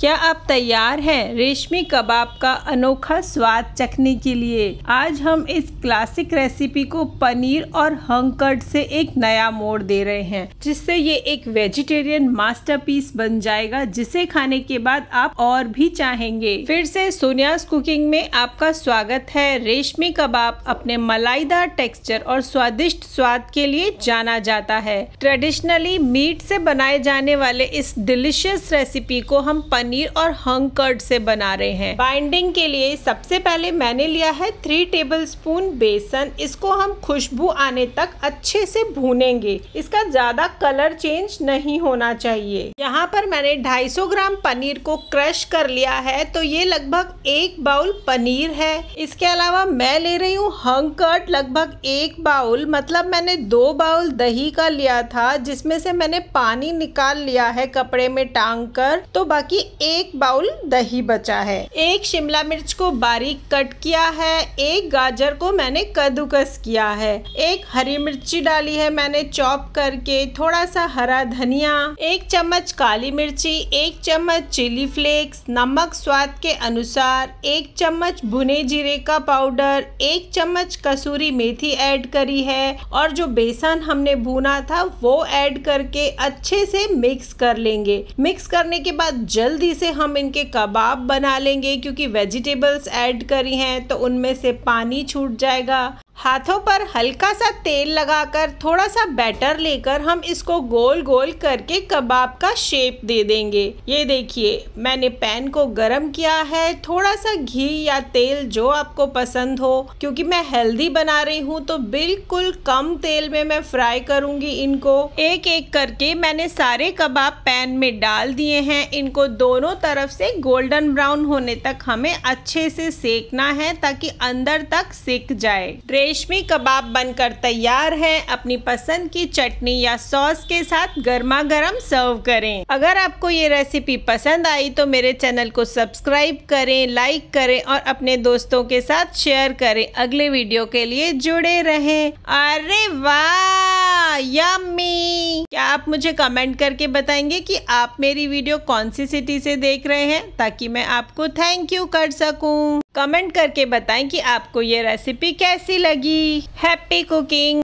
क्या आप तैयार हैं रेशमी कबाब का अनोखा स्वाद चखने के लिए आज हम इस क्लासिक रेसिपी को पनीर और हंकर्ड से एक नया मोड़ दे रहे हैं जिससे ये एक वेजिटेरियन मास्टरपीस बन जाएगा जिसे खाने के बाद आप और भी चाहेंगे फिर से सोनियास कुकिंग में आपका स्वागत है रेशमी कबाब अपने मलाईदार टेक्सचर और स्वादिष्ट स्वाद के लिए जाना जाता है ट्रेडिशनली मीट से बनाए जाने वाले इस डिलिशियस रेसिपी को हम पनीर पनीर और हंग कर्ड से बना रहे हैं बाइंडिंग के लिए सबसे पहले मैंने लिया है थ्री टेबल स्पून बेसन इसको हम खुशबू आने तक अच्छे से भूनेंगे इसका ज्यादा कलर चेंज नहीं होना चाहिए यहाँ पर मैंने 250 ग्राम पनीर को क्रश कर लिया है तो ये लगभग एक बाउल पनीर है इसके अलावा मैं ले रही हूँ हंग कर्ड लगभग एक बाउल मतलब मैंने दो बाउल दही का लिया था जिसमें से मैंने पानी निकाल लिया है कपड़े में टांग कर तो बाकी एक बाउल दही बचा है एक शिमला मिर्च को बारीक कट किया है एक गाजर को मैंने कद्दूकस किया है एक हरी मिर्ची डाली है मैंने चॉप करके थोड़ा सा हरा धनिया एक चम्मच काली मिर्ची एक चम्मच चिली फ्लेक्स नमक स्वाद के अनुसार एक चम्मच भुने जीरे का पाउडर एक चम्मच कसूरी मेथी ऐड करी है और जो बेसन हमने भुना था वो ऐड करके अच्छे से मिक्स कर लेंगे मिक्स करने के बाद जल्दी जल्दी से हम इनके कबाब बना लेंगे क्योंकि वेजिटेबल्स ऐड करी हैं तो उनमें से पानी छूट जाएगा हाथों पर हल्का सा तेल लगाकर थोड़ा सा बैटर लेकर हम इसको गोल गोल करके कबाब का शेप दे देंगे ये देखिए मैंने पैन को गरम किया है थोड़ा सा घी या तेल जो आपको पसंद हो क्योंकि मैं हेल्दी बना रही हूँ तो बिल्कुल कम तेल में मैं फ्राई करूंगी इनको एक एक करके मैंने सारे कबाब पैन में डाल दिए हैं इनको दो दोनों तरफ से गोल्डन ब्राउन होने तक हमें अच्छे से सेकना है ताकि अंदर तक सेक जाए रेशमी कबाब बनकर तैयार है अपनी पसंद की चटनी या सॉस के साथ गर्मा गर्म सर्व करें अगर आपको ये रेसिपी पसंद आई तो मेरे चैनल को सब्सक्राइब करें लाइक करें और अपने दोस्तों के साथ शेयर करें अगले वीडियो के लिए जुड़े रहें अरे वाह यम्मी आप मुझे कमेंट करके बताएंगे कि आप मेरी वीडियो कौन सी सिटी से देख रहे हैं ताकि मैं आपको थैंक यू कर सकूं। कमेंट करके बताएं कि आपको ये रेसिपी कैसी लगी हैप्पी कुकिंग